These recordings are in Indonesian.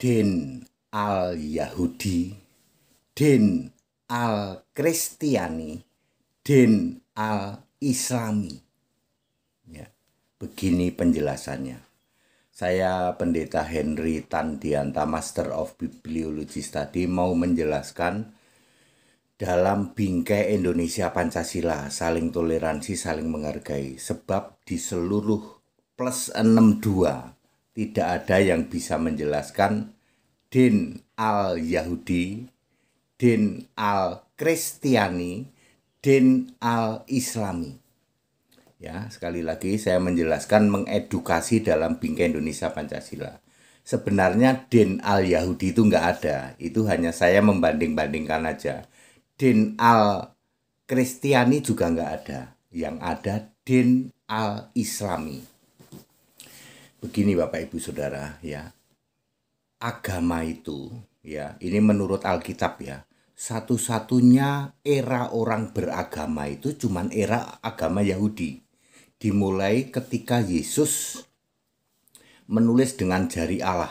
Din al-Yahudi, Din al-Kristiani, Din al-Islami. Ya, begini penjelasannya. Saya Pendeta Henry Tandianta Master of Bibliology Study mau menjelaskan dalam bingkai Indonesia Pancasila saling toleransi saling menghargai sebab di seluruh plus 62 tidak ada yang bisa menjelaskan Din al-Yahudi, Din al-Kristiani, Din al-Islami. Ya, sekali lagi saya menjelaskan mengedukasi dalam bingkai Indonesia Pancasila. Sebenarnya Din al-Yahudi itu nggak ada, itu hanya saya membanding-bandingkan aja. Din al-Kristiani juga nggak ada, yang ada Din al-Islami begini Bapak Ibu Saudara ya. Agama itu ya, ini menurut Alkitab ya. Satu-satunya era orang beragama itu cuman era agama Yahudi. Dimulai ketika Yesus menulis dengan jari Allah.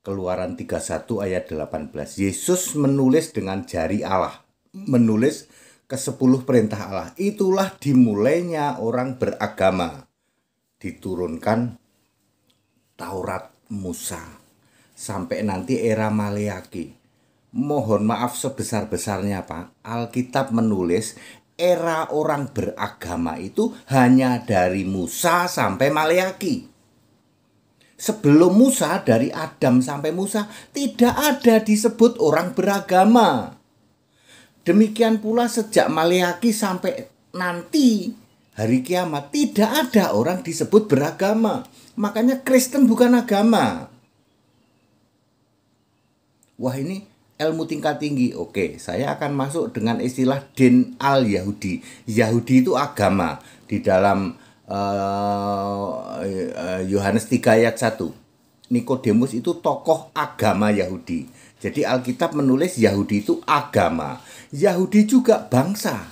Keluaran 31 ayat 18. Yesus menulis dengan jari Allah. Menulis ke sepuluh perintah Allah. Itulah dimulainya orang beragama. Diturunkan Taurat Musa sampai nanti era Maliaki. Mohon maaf sebesar-besarnya Pak, Alkitab menulis era orang beragama itu hanya dari Musa sampai Maliaki. Sebelum Musa, dari Adam sampai Musa, tidak ada disebut orang beragama. Demikian pula sejak Maliaki sampai nanti hari kiamat tidak ada orang disebut beragama. Makanya Kristen bukan agama. Wah ini ilmu tingkat tinggi. Oke, saya akan masuk dengan istilah din al Yahudi. Yahudi itu agama di dalam eh, eh, Yohanes uh, 3 ayat 1. Nikodemus itu tokoh agama Yahudi. Jadi Alkitab menulis Yahudi itu agama. Yahudi juga bangsa.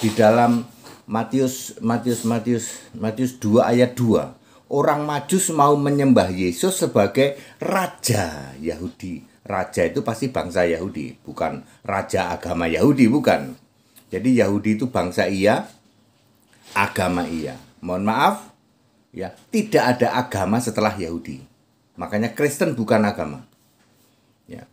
Di dalam Matius Matius Matius Matius 2 ayat 2. Orang Majus mau menyembah Yesus sebagai raja Yahudi. Raja itu pasti bangsa Yahudi, bukan raja agama Yahudi, bukan. Jadi Yahudi itu bangsa ia, agama ia. Mohon maaf, ya, tidak ada agama setelah Yahudi. Makanya Kristen bukan agama. Ya.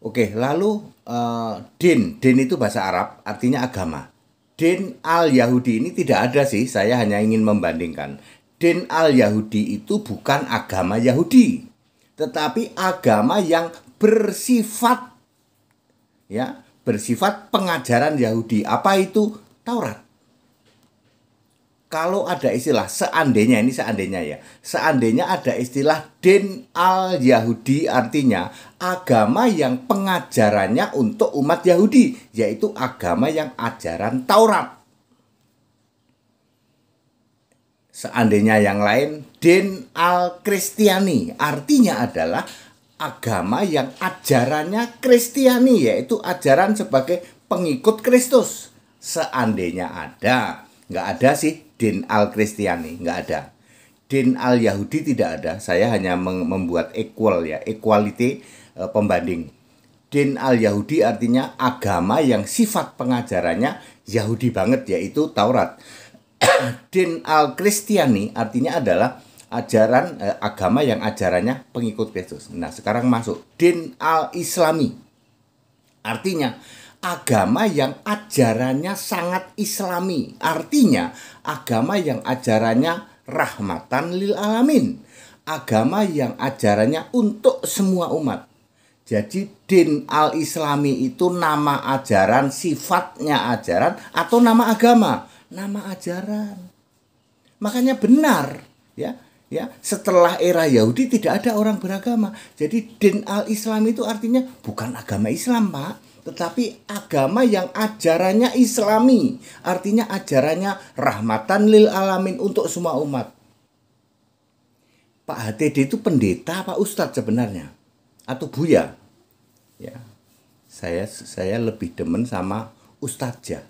Oke, lalu uh, din, din itu bahasa Arab, artinya agama. Din al-Yahudi ini tidak ada sih, saya hanya ingin membandingkan. Din al-Yahudi itu bukan agama Yahudi, tetapi agama yang bersifat ya, bersifat pengajaran Yahudi. Apa itu? Taurat kalau ada istilah seandainya ini seandainya ya seandainya ada istilah din al Yahudi artinya agama yang pengajarannya untuk umat Yahudi yaitu agama yang ajaran Taurat seandainya yang lain din al Kristiani artinya adalah agama yang ajarannya Kristiani yaitu ajaran sebagai pengikut Kristus seandainya ada nggak ada sih din al-Kristiani, nggak ada. Din al-Yahudi tidak ada, saya hanya membuat equal ya, equality e, pembanding. Din al-Yahudi artinya agama yang sifat pengajarannya Yahudi banget yaitu Taurat. din al-Kristiani artinya adalah ajaran e, agama yang ajarannya pengikut Kristus. Nah, sekarang masuk din al-Islami. Artinya agama yang ajarannya sangat islami. Artinya agama yang ajarannya rahmatan lil alamin. Agama yang ajarannya untuk semua umat. Jadi din al-islami itu nama ajaran, sifatnya ajaran atau nama agama, nama ajaran. Makanya benar ya ya setelah era Yahudi tidak ada orang beragama jadi din al islami itu artinya bukan agama Islam pak tetapi agama yang ajarannya islami, artinya ajarannya rahmatan lil alamin untuk semua umat. Pak HTD itu pendeta Pak Ustadz sebenarnya atau buya. Ya. Saya saya lebih demen sama ya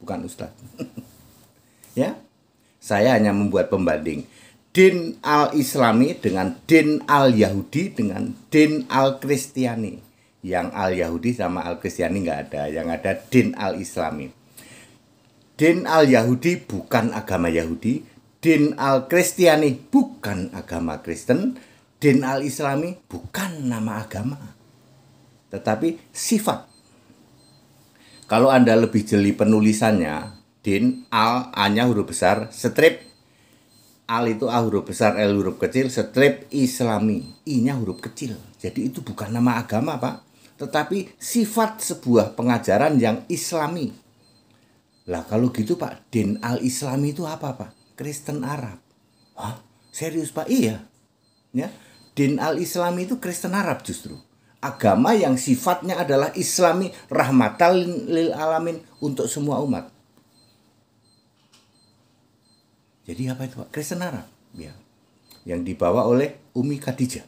bukan ustadz. ya. Saya hanya membuat pembanding din al-Islami dengan din al-Yahudi dengan din al-Kristiani yang al Yahudi sama al Kristiani nggak ada, yang ada din al Islami. Din al Yahudi bukan agama Yahudi, din al Kristiani bukan agama Kristen, din al Islami bukan nama agama, tetapi sifat. Kalau Anda lebih jeli penulisannya, din al A-nya huruf besar, strip al itu A huruf besar, L huruf kecil, strip Islami, I-nya huruf kecil. Jadi itu bukan nama agama, Pak tetapi sifat sebuah pengajaran yang islami. Lah kalau gitu Pak, din al-islami itu apa Pak? Kristen Arab. Hah? Serius Pak? Iya. Ya. Din al-islami itu Kristen Arab justru. Agama yang sifatnya adalah islami rahmatal lil alamin untuk semua umat. Jadi apa itu Pak? Kristen Arab. Ya. Yang dibawa oleh Umi Khadijah.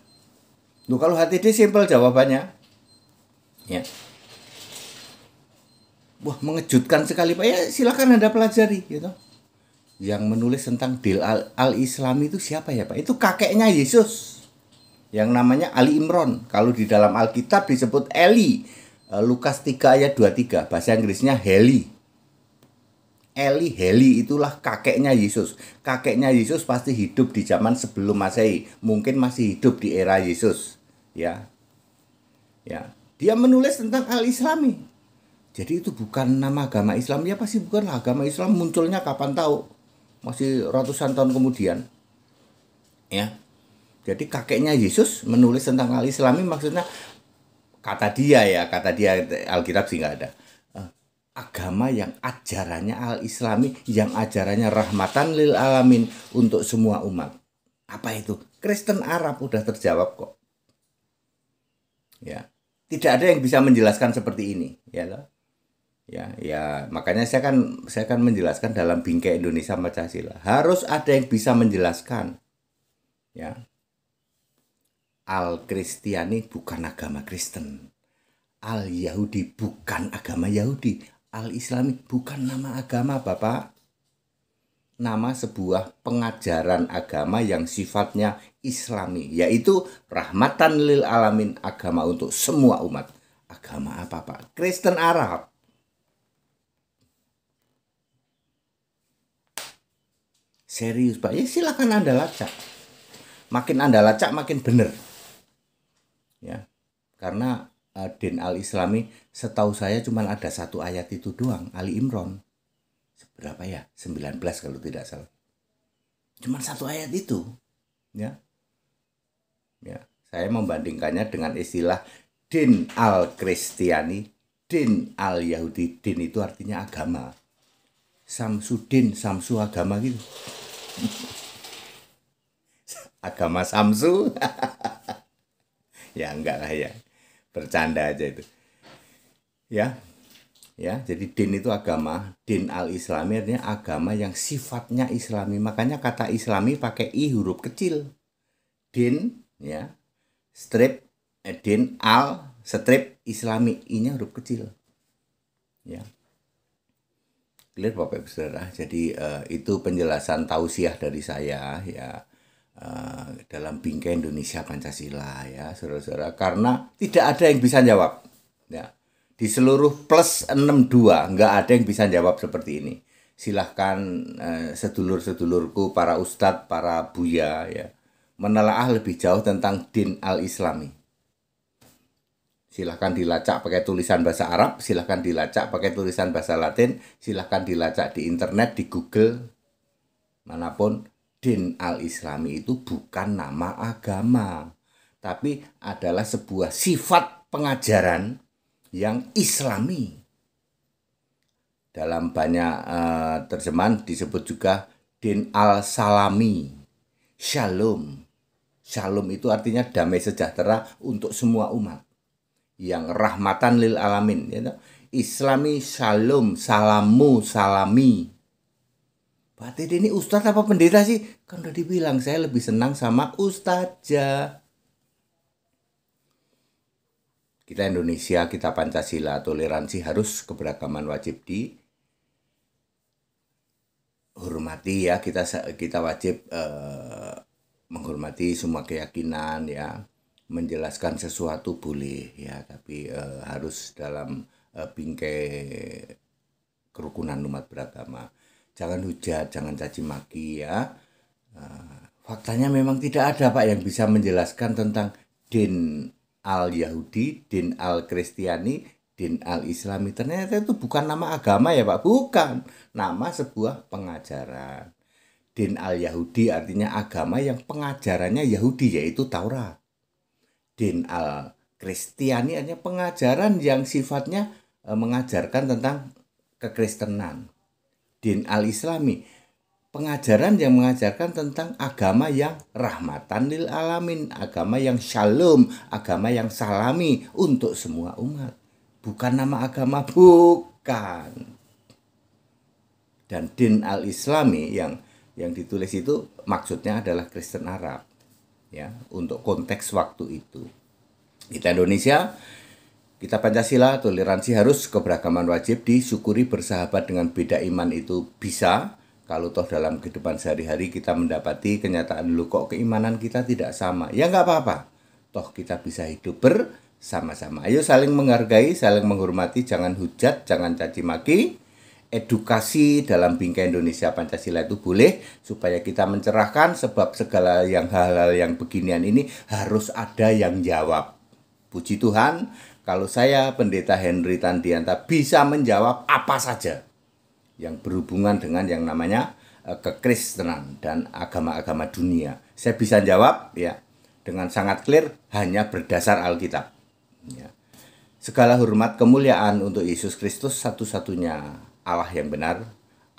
Loh, kalau HTD simpel jawabannya. Ya. Wah, mengejutkan sekali Pak. Ya, silakan Anda pelajari gitu. Yang menulis tentang Dil Al-Islami itu siapa ya Pak? Itu kakeknya Yesus. Yang namanya Ali Imron. Kalau di dalam Alkitab disebut Eli. Eh, Lukas 3 ayat 23, bahasa Inggrisnya Heli. Eli Heli itulah kakeknya Yesus. Kakeknya Yesus pasti hidup di zaman sebelum Masehi, mungkin masih hidup di era Yesus, ya. Ya. Dia menulis tentang hal islami Jadi itu bukan nama agama Islam. Ya pasti bukan agama Islam munculnya kapan tahu. Masih ratusan tahun kemudian. Ya. Jadi kakeknya Yesus menulis tentang hal islami maksudnya kata dia ya, kata dia Alkitab sih nggak ada eh, agama yang ajarannya al-islami yang ajarannya rahmatan lil alamin untuk semua umat apa itu Kristen Arab udah terjawab kok ya tidak ada yang bisa menjelaskan seperti ini ya loh ya ya makanya saya kan saya kan menjelaskan dalam bingkai Indonesia Pancasila harus ada yang bisa menjelaskan ya al Kristiani bukan agama Kristen al Yahudi bukan agama Yahudi al Islami bukan nama agama Bapak nama sebuah pengajaran agama yang sifatnya islami, yaitu rahmatan lil alamin agama untuk semua umat. Agama apa Pak? Kristen Arab. Serius Pak, ya silahkan Anda lacak. Makin Anda lacak makin benar. Ya, karena uh, Din al-Islami setahu saya cuma ada satu ayat itu doang, Ali Imron berapa ya 19 kalau tidak salah cuma satu ayat itu ya ya saya membandingkannya dengan istilah din al kristiani din al yahudi din itu artinya agama samsudin samsu agama gitu agama samsu ya enggak lah ya bercanda aja itu ya ya jadi din itu agama din al islami artinya agama yang sifatnya islami makanya kata islami pakai i huruf kecil din ya strip eh, din al strip islami i nya huruf kecil ya clear bapak ibu saudara jadi uh, itu penjelasan tausiah dari saya ya uh, dalam bingkai Indonesia Pancasila ya saudara-saudara karena tidak ada yang bisa jawab ya di seluruh plus 62 nggak ada yang bisa jawab seperti ini silahkan eh, sedulur-sedulurku para ustadz para buya ya menelaah lebih jauh tentang din al islami silahkan dilacak pakai tulisan bahasa Arab silahkan dilacak pakai tulisan bahasa Latin silahkan dilacak di internet di Google manapun din al islami itu bukan nama agama tapi adalah sebuah sifat pengajaran yang islami. Dalam banyak uh, terjemahan disebut juga din al-salami, shalom. Shalom itu artinya damai sejahtera untuk semua umat. Yang rahmatan lil alamin. Gitu. Islami shalom, salamu, salami. Pak ini ustadz apa pendeta sih? Kan udah dibilang saya lebih senang sama ustadz. kita Indonesia, kita Pancasila, toleransi harus keberagaman wajib di hormati ya kita kita wajib eh, menghormati semua keyakinan ya menjelaskan sesuatu boleh ya tapi eh, harus dalam eh, bingkai kerukunan umat beragama jangan hujat jangan caci maki ya eh, faktanya memang tidak ada pak yang bisa menjelaskan tentang din al-Yahudi, din al-Kristiani, din al-Islami. Ternyata itu bukan nama agama ya Pak, bukan. Nama sebuah pengajaran. Din al-Yahudi artinya agama yang pengajarannya Yahudi yaitu Taurat. Din al-Kristiani artinya pengajaran yang sifatnya e, mengajarkan tentang kekristenan. Din al-Islami pengajaran yang mengajarkan tentang agama yang rahmatan lil alamin, agama yang shalom, agama yang salami untuk semua umat. Bukan nama agama, bukan. Dan din al-islami yang yang ditulis itu maksudnya adalah Kristen Arab ya untuk konteks waktu itu kita Indonesia kita Pancasila toleransi harus keberagaman wajib disyukuri bersahabat dengan beda iman itu bisa kalau toh dalam kehidupan sehari-hari kita mendapati kenyataan dulu kok keimanan kita tidak sama ya nggak apa-apa toh kita bisa hidup bersama-sama ayo saling menghargai saling menghormati jangan hujat jangan caci maki edukasi dalam bingkai Indonesia Pancasila itu boleh supaya kita mencerahkan sebab segala yang hal-hal yang beginian ini harus ada yang jawab. Puji Tuhan, kalau saya Pendeta Henry Tandianta bisa menjawab apa saja yang berhubungan dengan yang namanya eh, kekristenan dan agama-agama dunia. Saya bisa jawab ya dengan sangat clear hanya berdasar Alkitab. Ya. Segala hormat kemuliaan untuk Yesus Kristus satu-satunya Allah yang benar.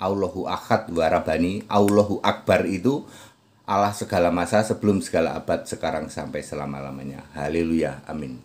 Allahu Akhad warabani, Allahu Akbar itu Allah segala masa sebelum segala abad sekarang sampai selama-lamanya. Haleluya. Amin.